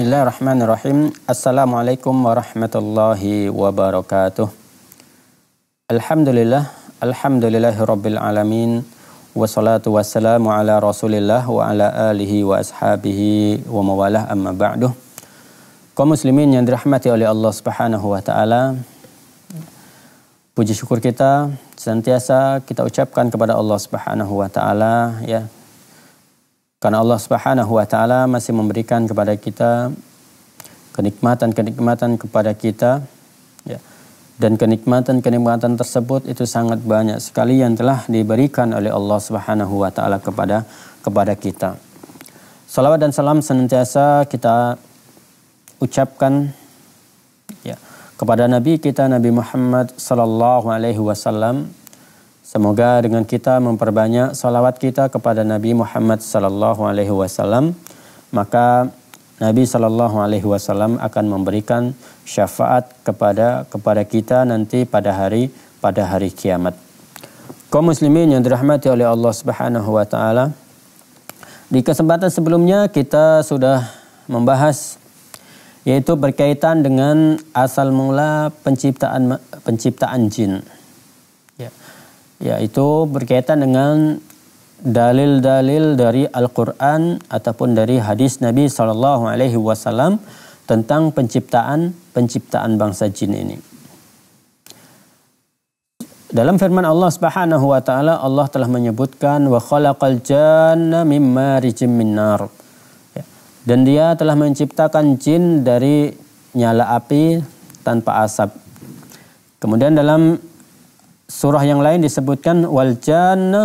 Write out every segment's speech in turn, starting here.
Bismillahirrahmanirrahim. Assalamualaikum warahmatullahi wabarakatuh. Alhamdulillah, alhamdulillahirabbil alamin. Wassalatu wassalamu ala Rasulillah wa ala alihi wa ashabihi wa mawalah amma ba'du. Kaum muslimin yang dirahmati oleh Allah Subhanahu wa taala. Puji syukur kita senantiasa kita ucapkan kepada Allah Subhanahu wa taala ya karena Allah Subhanahu wa taala masih memberikan kepada kita kenikmatan-kenikmatan kepada kita ya. Dan kenikmatan-kenikmatan tersebut itu sangat banyak sekali yang telah diberikan oleh Allah Subhanahu wa taala kepada kepada kita. Salawat dan salam senantiasa kita ucapkan ya kepada nabi kita Nabi Muhammad sallallahu alaihi wasallam Semoga dengan kita memperbanyak salawat kita kepada Nabi Muhammad Sallallahu Alaihi Wasallam, maka Nabi Sallallahu Alaihi Wasallam akan memberikan syafaat kepada kepada kita nanti pada hari pada hari kiamat. Kaum muslimin yang dirahmati oleh Allah Subhanahu Wa Taala, di kesempatan sebelumnya kita sudah membahas yaitu berkaitan dengan asal mula penciptaan penciptaan jin yaitu berkaitan dengan dalil-dalil dari Al-Qur'an ataupun dari hadis Nabi sallallahu alaihi wasallam tentang penciptaan penciptaan bangsa jin ini. Dalam firman Allah Subhanahu wa taala Allah telah menyebutkan wa khalaqal janna mimma rijim min nar. Ya. Dan dia telah menciptakan jin dari nyala api tanpa asap. Kemudian dalam surah yang lain disebutkan wal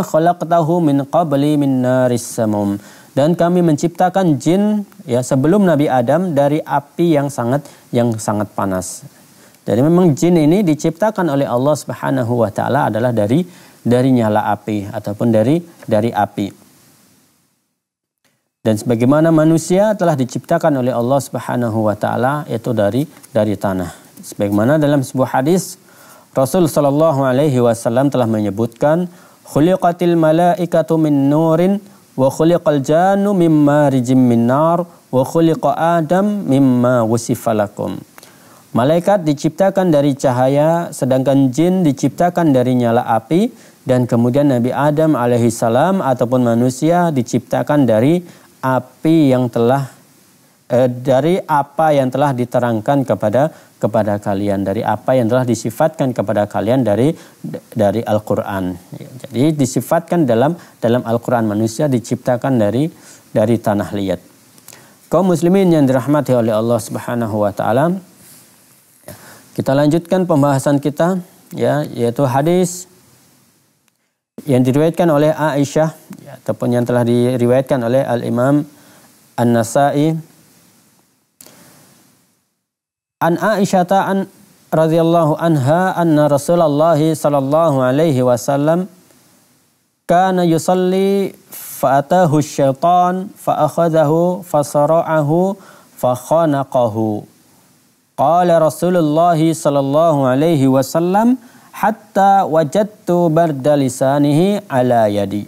khalaqtahu min qabli min naris samum. Dan kami menciptakan jin ya sebelum Nabi Adam dari api yang sangat yang sangat panas. Jadi memang jin ini diciptakan oleh Allah Subhanahu wa taala adalah dari dari nyala api ataupun dari dari api. Dan sebagaimana manusia telah diciptakan oleh Allah Subhanahu wa taala itu dari dari tanah. Sebagaimana dalam sebuah hadis Rasul Shallallahu Alaihi Wasallam telah menyebutkan, "Khuliqatil malaikatu min nurin, wa khuliqal janu mimma rijim min nar, wa khuliqa Adam mimma wusifalakum." Malaikat diciptakan dari cahaya, sedangkan jin diciptakan dari nyala api, dan kemudian Nabi Adam alaihi salam ataupun manusia diciptakan dari api yang telah eh, dari apa yang telah diterangkan kepada kepada kalian dari apa yang telah disifatkan kepada kalian dari dari Al-Qur'an. Jadi disifatkan dalam dalam Al-Qur'an manusia diciptakan dari dari tanah liat. Kaum muslimin yang dirahmati oleh Allah Subhanahu wa taala. Kita lanjutkan pembahasan kita ya yaitu hadis yang diriwayatkan oleh Aisyah ya, ataupun yang telah diriwayatkan oleh Al Imam An-Nasa'i An Aisyata an radhiyallahu anha anna Rasulullah sallallahu alaihi wasallam kana yusalli fa'atahu syaitan fa'akhadahu fasara'ahu fakhanaqahu qala Rasulullah sallallahu alaihi wasallam hatta wajadtu barda lisanihi ala yadi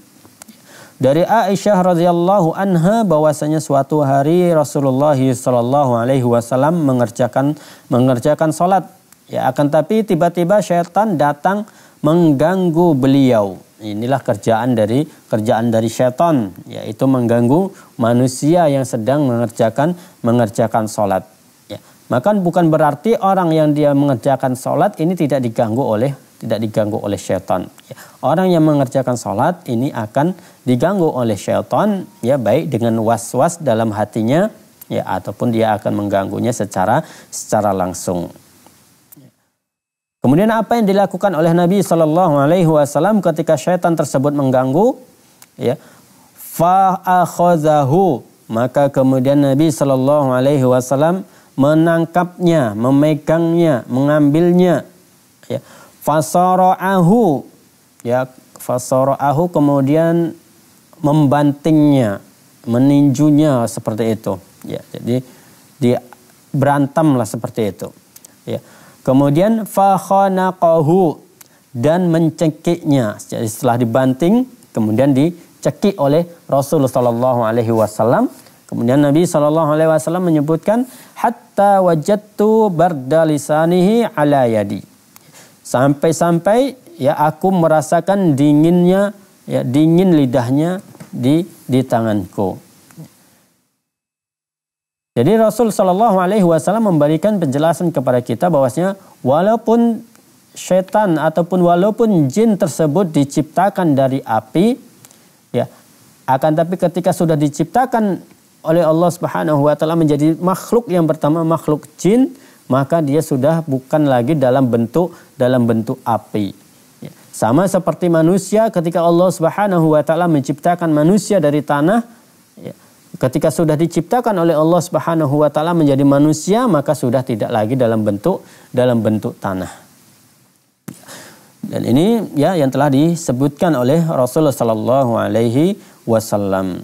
dari Aisyah radhiyallahu anha bahwasanya suatu hari Rasulullah shallallahu alaihi wasallam mengerjakan mengerjakan salat. Ya akan tapi tiba-tiba setan datang mengganggu beliau. Inilah kerjaan dari kerjaan dari setan yaitu mengganggu manusia yang sedang mengerjakan mengerjakan salat. Ya. Maka bukan berarti orang yang dia mengerjakan salat ini tidak diganggu oleh tidak diganggu oleh setan. Ya. Orang yang mengerjakan salat ini akan diganggu oleh syaitan ya baik dengan was-was dalam hatinya ya ataupun dia akan mengganggunya secara secara langsung. Kemudian apa yang dilakukan oleh Nabi Shallallahu Alaihi Wasallam ketika syaitan tersebut mengganggu, ya, faakhozahu maka kemudian Nabi Shallallahu Alaihi Wasallam menangkapnya, memegangnya, mengambilnya, ya, fasoroahu, ya, fasoroahu kemudian membantingnya, meninjunya seperti itu. Ya, jadi di berantemlah seperti itu. Ya. Kemudian fakhanaqahu dan mencekiknya. Jadi setelah dibanting kemudian dicekik oleh Rasulullah sallallahu alaihi wasallam. Kemudian Nabi sallallahu alaihi wasallam menyebutkan hatta wajadtu bardalisanihi ala yadi. Sampai-sampai ya aku merasakan dinginnya ya dingin lidahnya di di tanganku. Jadi Rasul Shallallahu Alaihi Wasallam memberikan penjelasan kepada kita bahwasanya walaupun setan ataupun walaupun jin tersebut diciptakan dari api, ya akan tapi ketika sudah diciptakan oleh Allah Subhanahu Wa Taala menjadi makhluk yang pertama makhluk jin, maka dia sudah bukan lagi dalam bentuk dalam bentuk api Ya. Sama seperti manusia ketika Allah Subhanahu wa taala menciptakan manusia dari tanah ya, ketika sudah diciptakan oleh Allah Subhanahu wa taala menjadi manusia maka sudah tidak lagi dalam bentuk dalam bentuk tanah. Dan ini ya yang telah disebutkan oleh Rasulullah sallallahu alaihi wasallam.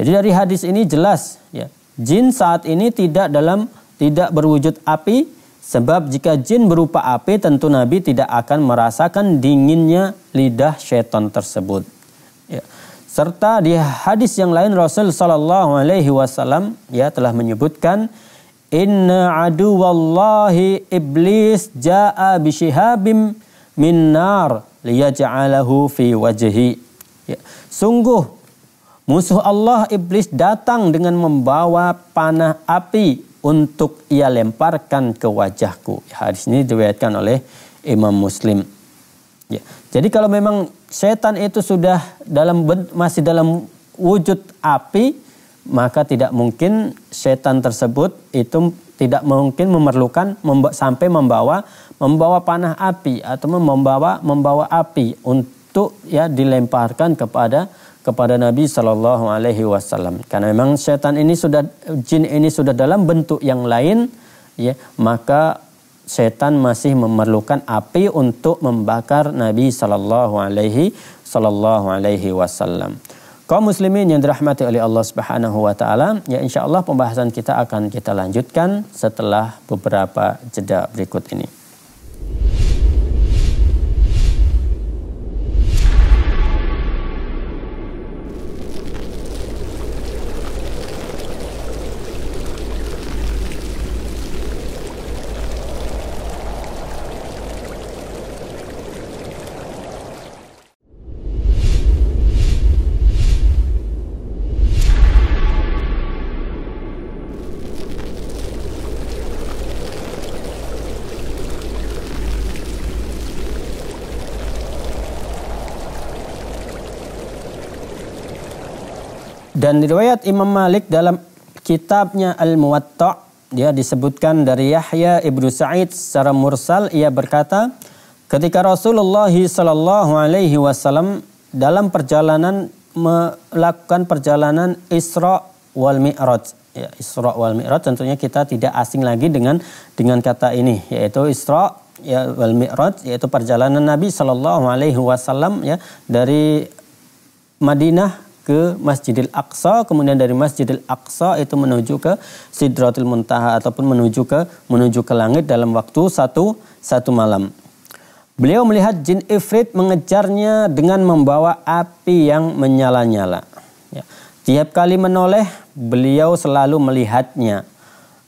Jadi dari hadis ini jelas ya, jin saat ini tidak dalam tidak berwujud api Sebab jika jin berupa api tentu Nabi tidak akan merasakan dinginnya lidah setan tersebut. Ya. Serta di hadis yang lain Rasul Shallallahu Alaihi Wasallam ya telah menyebutkan Inna adu wallahi iblis jaa bishihabim min nar liyaj'alahu fi wajhi. Ya. Sungguh musuh Allah iblis datang dengan membawa panah api untuk ia lemparkan ke wajahku. Ya, hadis ini diriwayatkan oleh Imam Muslim. Ya. Jadi kalau memang setan itu sudah dalam masih dalam wujud api, maka tidak mungkin setan tersebut itu tidak mungkin memerlukan memba, sampai membawa membawa panah api atau membawa membawa api untuk ya dilemparkan kepada kepada Nabi Shallallahu Alaihi Wasallam. Karena memang setan ini sudah jin ini sudah dalam bentuk yang lain, ya maka setan masih memerlukan api untuk membakar Nabi Shallallahu Alaihi Shallallahu Alaihi Wasallam. Kaum muslimin yang dirahmati oleh Allah Subhanahu wa taala, ya insyaallah pembahasan kita akan kita lanjutkan setelah beberapa jeda berikut ini. Dan riwayat Imam Malik dalam kitabnya Al-Muwatta dia disebutkan dari Yahya ibnu Sa'id secara mursal ia berkata ketika Rasulullah Shallallahu Alaihi Wasallam dalam perjalanan melakukan perjalanan Isra wal Mi'raj ya, Isra wal Mi'raj tentunya kita tidak asing lagi dengan dengan kata ini yaitu Isra ya, wal Mi'raj yaitu perjalanan Nabi Shallallahu Alaihi Wasallam ya dari Madinah ke Masjidil Aqsa, kemudian dari Masjidil Aqsa itu menuju ke Sidratul Muntaha ataupun menuju ke menuju ke langit dalam waktu satu satu malam. Beliau melihat jin ifrit mengejarnya dengan membawa api yang menyala-nyala. Ya. Tiap kali menoleh, beliau selalu melihatnya.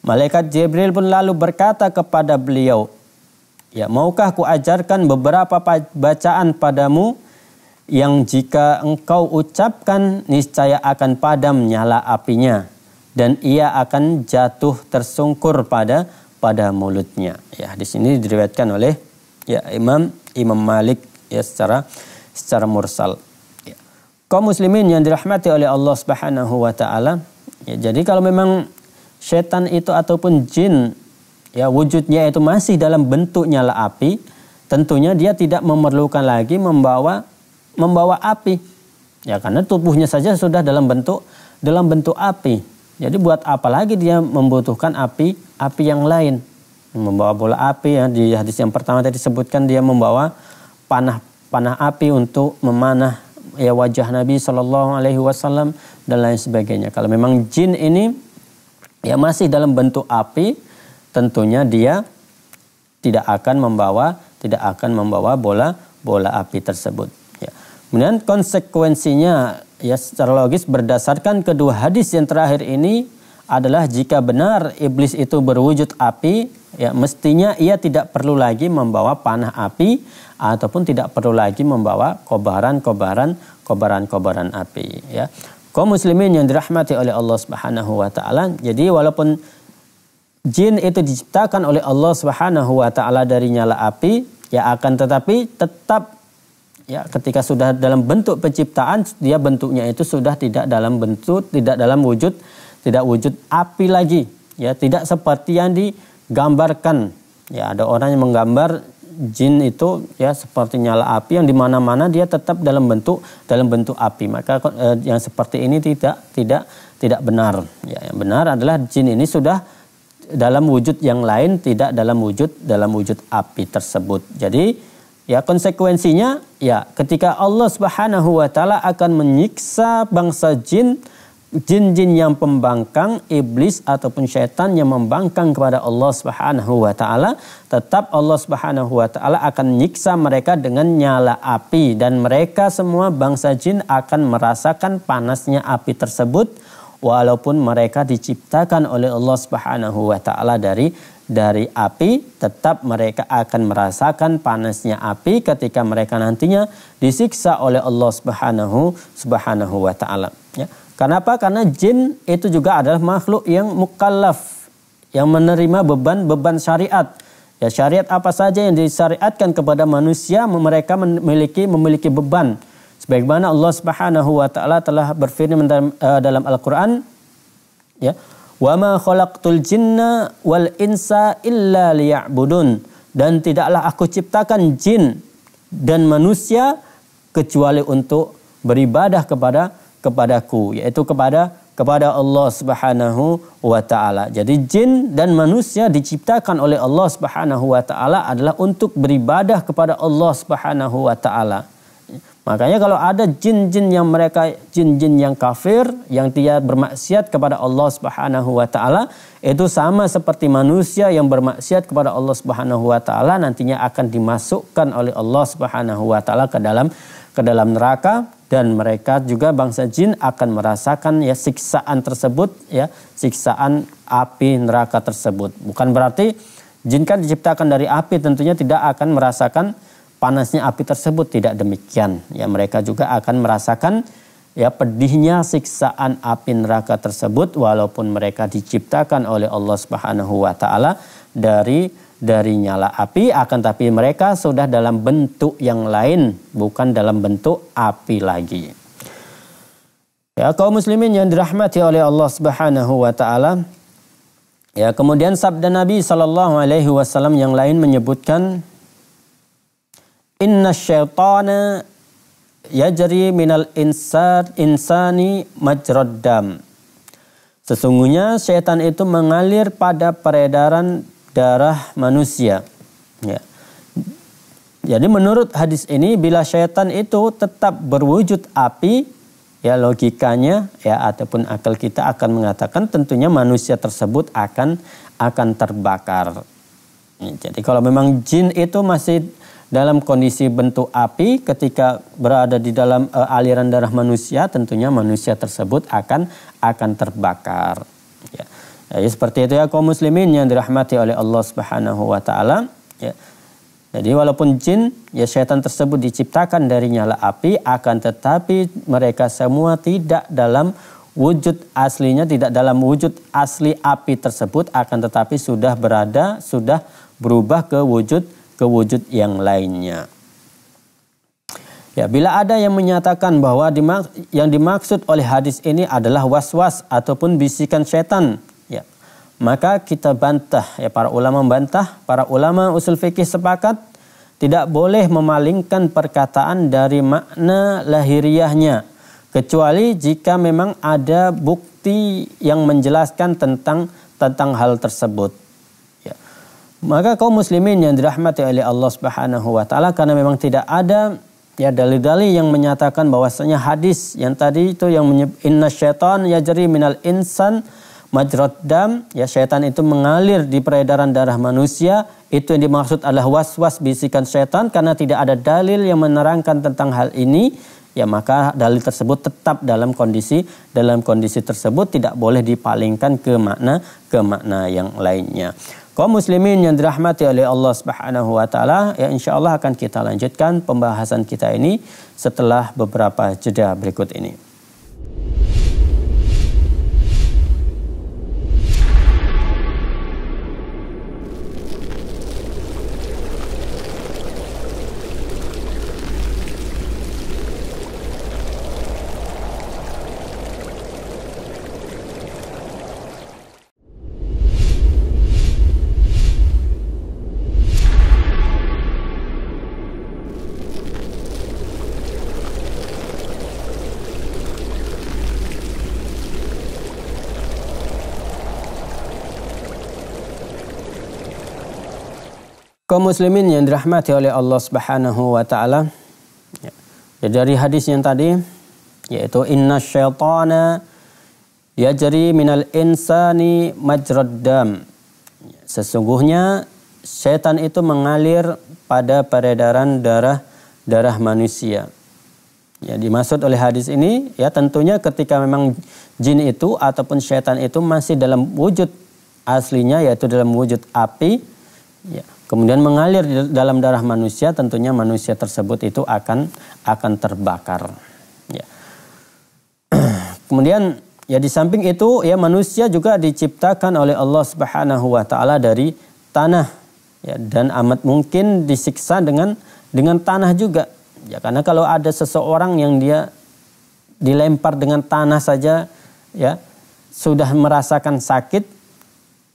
Malaikat Jibril pun lalu berkata kepada beliau, "Ya, maukah kuajarkan beberapa bacaan padamu yang jika engkau ucapkan niscaya akan padam nyala apinya dan ia akan jatuh tersungkur pada pada mulutnya. Ya, di sini diriwayatkan oleh ya Imam Imam Malik ya secara secara mursal. Ya. Kaum muslimin yang dirahmati oleh Allah Subhanahu wa taala. Ya, jadi kalau memang setan itu ataupun jin ya wujudnya itu masih dalam bentuk nyala api, tentunya dia tidak memerlukan lagi membawa membawa api. Ya karena tubuhnya saja sudah dalam bentuk dalam bentuk api. Jadi buat apa lagi dia membutuhkan api api yang lain? Membawa bola api ya di hadis yang pertama tadi disebutkan dia membawa panah panah api untuk memanah ya wajah Nabi Shallallahu Alaihi Wasallam dan lain sebagainya. Kalau memang jin ini ya masih dalam bentuk api, tentunya dia tidak akan membawa tidak akan membawa bola bola api tersebut. Kemudian konsekuensinya ya secara logis berdasarkan kedua hadis yang terakhir ini adalah jika benar iblis itu berwujud api, ya mestinya ia tidak perlu lagi membawa panah api ataupun tidak perlu lagi membawa kobaran-kobaran kobaran-kobaran api ya. Kaum muslimin yang dirahmati oleh Allah Subhanahu wa taala. Jadi walaupun jin itu diciptakan oleh Allah Subhanahu wa taala dari nyala api, ya akan tetapi tetap ya ketika sudah dalam bentuk penciptaan dia bentuknya itu sudah tidak dalam bentuk tidak dalam wujud tidak wujud api lagi ya tidak seperti yang digambarkan ya ada orang yang menggambar jin itu ya seperti nyala api yang dimana-mana dia tetap dalam bentuk dalam bentuk api maka eh, yang seperti ini tidak tidak tidak benar ya yang benar adalah jin ini sudah dalam wujud yang lain tidak dalam wujud dalam wujud api tersebut jadi Ya, konsekuensinya ya ketika Allah Subhanahu wa taala akan menyiksa bangsa jin jin-jin yang pembangkang, iblis ataupun syaitan yang membangkang kepada Allah Subhanahu wa taala, tetap Allah Subhanahu wa taala akan menyiksa mereka dengan nyala api dan mereka semua bangsa jin akan merasakan panasnya api tersebut walaupun mereka diciptakan oleh Allah Subhanahu wa taala dari dari api, tetap mereka akan merasakan panasnya api ketika mereka nantinya disiksa oleh Allah Subhanahu Subhanahu wa taala. Ya. Kenapa? Karena jin itu juga adalah makhluk yang mukallaf yang menerima beban-beban syariat. Ya, syariat apa saja yang disyariatkan kepada manusia mereka memiliki memiliki beban. Sebagaimana Allah Subhanahu wa taala telah berfirman dalam, uh, dalam Al-Qur'an ya Wa ma khalaqtul jinna wal insa illa liya'budun. Dan tidaklah aku ciptakan jin dan manusia kecuali untuk beribadah kepada kepadaku yaitu kepada kepada Allah Subhanahu wa taala. Jadi jin dan manusia diciptakan oleh Allah Subhanahu wa taala adalah untuk beribadah kepada Allah Subhanahu wa taala. Makanya kalau ada jin-jin yang mereka jin-jin yang kafir yang dia bermaksiat kepada Allah Subhanahu wa taala itu sama seperti manusia yang bermaksiat kepada Allah Subhanahu wa taala nantinya akan dimasukkan oleh Allah Subhanahu wa taala ke dalam ke dalam neraka dan mereka juga bangsa jin akan merasakan ya siksaan tersebut ya siksaan api neraka tersebut. Bukan berarti jin kan diciptakan dari api tentunya tidak akan merasakan panasnya api tersebut tidak demikian. Ya mereka juga akan merasakan ya pedihnya siksaan api neraka tersebut walaupun mereka diciptakan oleh Allah Subhanahu wa taala dari dari nyala api akan tapi mereka sudah dalam bentuk yang lain bukan dalam bentuk api lagi. Ya kaum muslimin yang dirahmati oleh Allah Subhanahu wa taala. Ya kemudian sabda Nabi Shallallahu alaihi wasallam yang lain menyebutkan inna syaitana yajri minal insan, insani majraddam. Sesungguhnya syaitan itu mengalir pada peredaran darah manusia. Ya. Jadi menurut hadis ini bila syaitan itu tetap berwujud api, ya logikanya ya ataupun akal kita akan mengatakan tentunya manusia tersebut akan akan terbakar. Jadi kalau memang jin itu masih dalam kondisi bentuk api ketika berada di dalam e, aliran darah manusia tentunya manusia tersebut akan akan terbakar ya. Jadi ya, ya, seperti itu ya kaum muslimin yang dirahmati oleh Allah Subhanahu wa taala ya. Jadi walaupun jin ya setan tersebut diciptakan dari nyala api akan tetapi mereka semua tidak dalam wujud aslinya tidak dalam wujud asli api tersebut akan tetapi sudah berada sudah berubah ke wujud ke wujud yang lainnya. Ya, bila ada yang menyatakan bahwa yang dimaksud oleh hadis ini adalah was-was ataupun bisikan setan, ya. Maka kita bantah, ya para ulama membantah, para ulama usul fikih sepakat tidak boleh memalingkan perkataan dari makna lahiriahnya kecuali jika memang ada bukti yang menjelaskan tentang tentang hal tersebut. Maka kaum muslimin yang dirahmati oleh Allah Subhanahu wa taala karena memang tidak ada ya dalil-dalil yang menyatakan bahwasanya hadis yang tadi itu yang inna syaitan yajri minal insan majrad dam ya syaitan itu mengalir di peredaran darah manusia itu yang dimaksud adalah was-was bisikan syaitan karena tidak ada dalil yang menerangkan tentang hal ini ya maka dalil tersebut tetap dalam kondisi dalam kondisi tersebut tidak boleh dipalingkan ke makna ke makna yang lainnya. Kau muslimin yang dirahmati oleh Allah Subhanahu wa taala, ya insyaallah akan kita lanjutkan pembahasan kita ini setelah beberapa jeda berikut ini. Kaum muslimin yang dirahmati oleh Allah Subhanahu wa taala. Ya. ya Dari hadis yang tadi yaitu inna syaitana yajri minal insani majrad dam. Ya, sesungguhnya setan itu mengalir pada peredaran darah darah manusia. Ya, dimaksud oleh hadis ini ya tentunya ketika memang jin itu ataupun setan itu masih dalam wujud aslinya yaitu dalam wujud api ya kemudian mengalir di dalam darah manusia, tentunya manusia tersebut itu akan akan terbakar. Ya. kemudian ya di samping itu ya manusia juga diciptakan oleh Allah Subhanahu wa taala dari tanah ya dan amat mungkin disiksa dengan dengan tanah juga. Ya karena kalau ada seseorang yang dia dilempar dengan tanah saja ya sudah merasakan sakit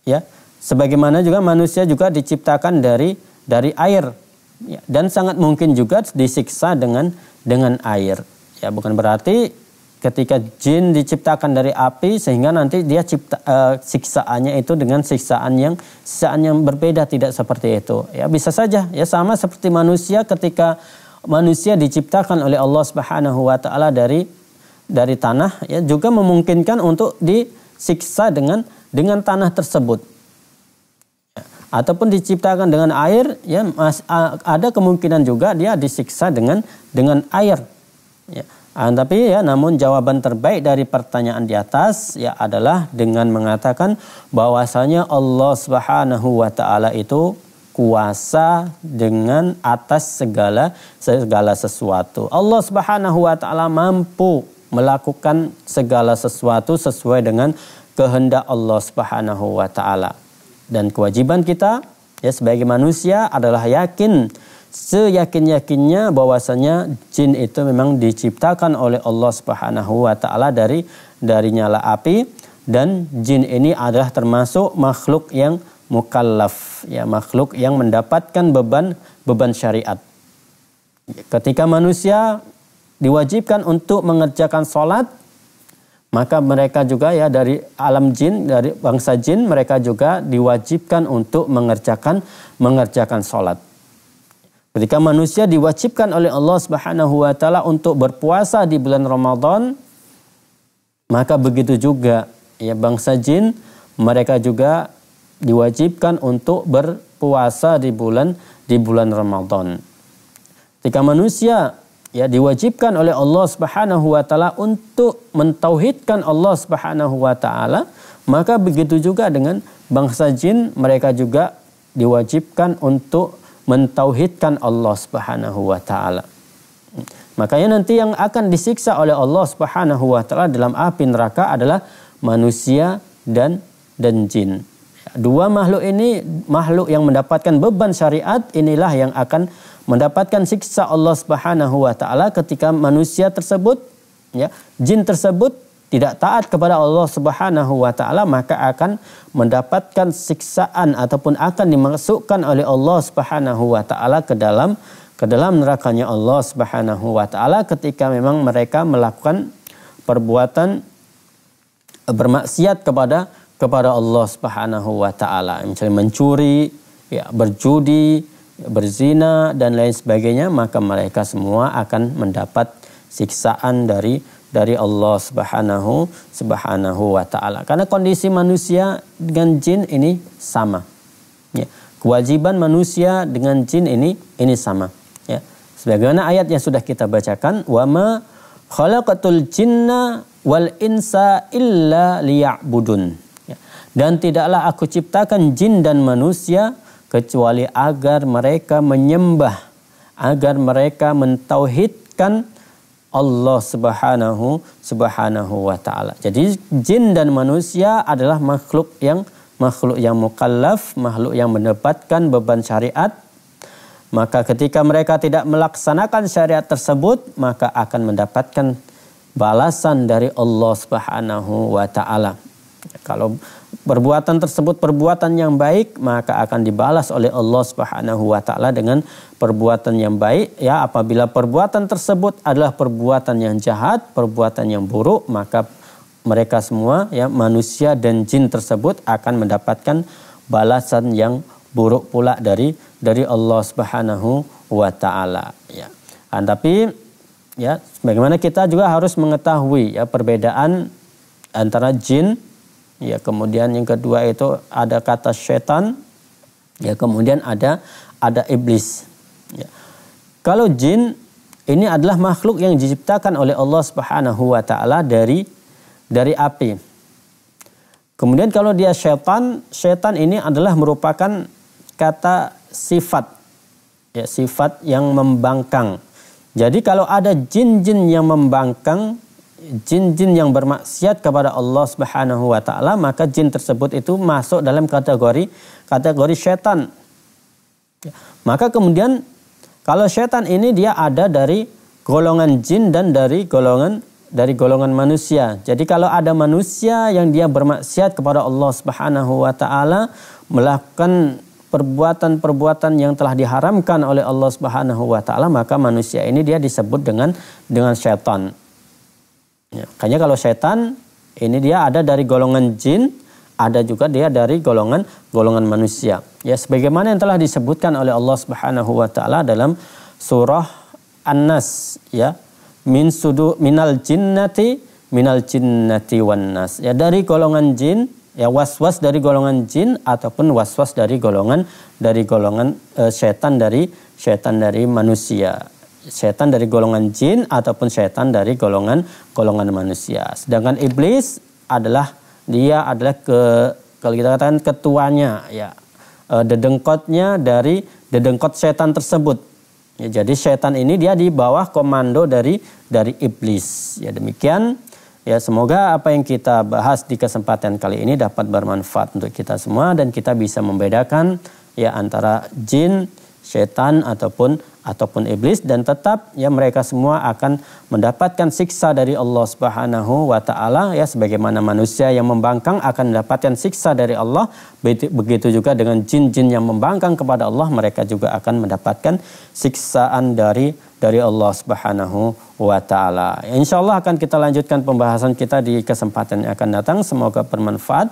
ya Sebagaimana juga manusia juga diciptakan dari dari air ya, dan sangat mungkin juga disiksa dengan dengan air. Ya bukan berarti ketika jin diciptakan dari api sehingga nanti dia cipta uh, siksaannya itu dengan siksaan yang siksaan yang berbeda tidak seperti itu. Ya bisa saja ya sama seperti manusia ketika manusia diciptakan oleh Allah Subhanahu wa taala dari dari tanah ya juga memungkinkan untuk disiksa dengan dengan tanah tersebut ataupun diciptakan dengan air ya mas, ada kemungkinan juga dia disiksa dengan dengan air ya. Ah, tapi ya namun jawaban terbaik dari pertanyaan di atas ya adalah dengan mengatakan bahwasanya Allah Subhanahu wa taala itu kuasa dengan atas segala segala sesuatu. Allah Subhanahu wa taala mampu melakukan segala sesuatu sesuai dengan kehendak Allah Subhanahu wa taala. Dan kewajiban kita ya sebagai manusia adalah yakin seyakin-yakinnya bahwasanya jin itu memang diciptakan oleh Allah Subhanahu wa taala dari dari nyala api dan jin ini adalah termasuk makhluk yang mukallaf ya makhluk yang mendapatkan beban beban syariat. Ketika manusia diwajibkan untuk mengerjakan sholat maka mereka juga ya dari alam jin dari bangsa jin mereka juga diwajibkan untuk mengerjakan mengerjakan sholat ketika manusia diwajibkan oleh Allah Subhanahu wa taala untuk berpuasa di bulan Ramadan maka begitu juga ya bangsa jin mereka juga diwajibkan untuk berpuasa di bulan di bulan Ramadan ketika manusia ya diwajibkan oleh Allah Subhanahu wa taala untuk mentauhidkan Allah Subhanahu wa taala, maka begitu juga dengan bangsa jin mereka juga diwajibkan untuk mentauhidkan Allah Subhanahu wa taala. Makanya nanti yang akan disiksa oleh Allah Subhanahu wa taala dalam api neraka adalah manusia dan dan jin. Dua makhluk ini makhluk yang mendapatkan beban syariat inilah yang akan mendapatkan siksa Allah Subhanahu wa taala ketika manusia tersebut ya jin tersebut tidak taat kepada Allah Subhanahu wa taala maka akan mendapatkan siksaan ataupun akan dimasukkan oleh Allah Subhanahu wa taala ke dalam ke dalam nerakanya Allah Subhanahu wa taala ketika memang mereka melakukan perbuatan bermaksiat kepada kepada Allah Subhanahu wa taala misalnya mencuri ya berjudi berzina dan lain sebagainya maka mereka semua akan mendapat siksaan dari dari Allah Subhanahu Subhanahu wa taala. Karena kondisi manusia dengan jin ini sama. Ya. Kewajiban manusia dengan jin ini ini sama. Ya. Sebagaimana ayat yang sudah kita bacakan, "Wa ma khalaqatul jinna wal insa illa liya'budun." Ya. Dan tidaklah aku ciptakan jin dan manusia kecuali agar mereka menyembah, agar mereka mentauhidkan Allah Subhanahu Subhanahu wa taala. Jadi jin dan manusia adalah makhluk yang makhluk yang mukallaf, makhluk yang mendapatkan beban syariat. Maka ketika mereka tidak melaksanakan syariat tersebut, maka akan mendapatkan balasan dari Allah Subhanahu wa taala. Kalau perbuatan tersebut perbuatan yang baik maka akan dibalas oleh Allah Subhanahu wa taala dengan perbuatan yang baik ya apabila perbuatan tersebut adalah perbuatan yang jahat, perbuatan yang buruk maka mereka semua ya manusia dan jin tersebut akan mendapatkan balasan yang buruk pula dari dari Allah Subhanahu wa taala ya. Nah, tapi ya bagaimana kita juga harus mengetahui ya perbedaan antara jin Ya, kemudian yang kedua itu ada kata setan. Ya, kemudian ada ada iblis. Ya. Kalau jin ini adalah makhluk yang diciptakan oleh Allah Subhanahu wa taala dari dari api. Kemudian kalau dia setan, setan ini adalah merupakan kata sifat. Ya, sifat yang membangkang. Jadi kalau ada jin-jin yang membangkang, jin-jin yang bermaksiat kepada Allah Subhanahu wa taala, maka jin tersebut itu masuk dalam kategori kategori setan. Ya. Maka kemudian kalau setan ini dia ada dari golongan jin dan dari golongan dari golongan manusia. Jadi kalau ada manusia yang dia bermaksiat kepada Allah Subhanahu wa taala, melakukan perbuatan-perbuatan yang telah diharamkan oleh Allah Subhanahu wa taala, maka manusia ini dia disebut dengan dengan setan. Ya, kayaknya kalau setan ini dia ada dari golongan jin, ada juga dia dari golongan golongan manusia. Ya, sebagaimana yang telah disebutkan oleh Allah Subhanahu wa taala dalam surah An-Nas, ya. Min sudu minal jinnati minal jinnati wan nas. Ya, dari golongan jin, ya was-was dari golongan jin ataupun was-was dari golongan dari golongan uh, setan dari setan dari manusia setan dari golongan jin ataupun setan dari golongan golongan manusia. Sedangkan iblis adalah dia adalah ke kalau kita katakan ketuanya ya e, dedengkotnya dari dedengkot setan tersebut. Ya, jadi setan ini dia di bawah komando dari dari iblis. Ya demikian Ya, semoga apa yang kita bahas di kesempatan kali ini dapat bermanfaat untuk kita semua dan kita bisa membedakan ya antara jin, setan ataupun ataupun iblis dan tetap ya mereka semua akan mendapatkan siksa dari Allah Subhanahu wa taala ya sebagaimana manusia yang membangkang akan mendapatkan siksa dari Allah begitu juga dengan jin-jin yang membangkang kepada Allah mereka juga akan mendapatkan siksaan dari dari Allah Subhanahu wa taala. Insyaallah akan kita lanjutkan pembahasan kita di kesempatan yang akan datang semoga bermanfaat.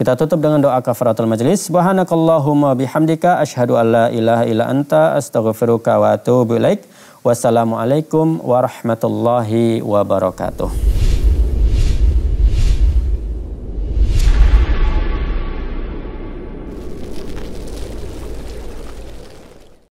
Kita tutup dengan doa kafaratul majelis. Subhanakallahumma bihamdika asyhadu an la ilaha illa anta astaghfiruka wa atubu ilaik. Wassalamualaikum warahmatullahi wabarakatuh.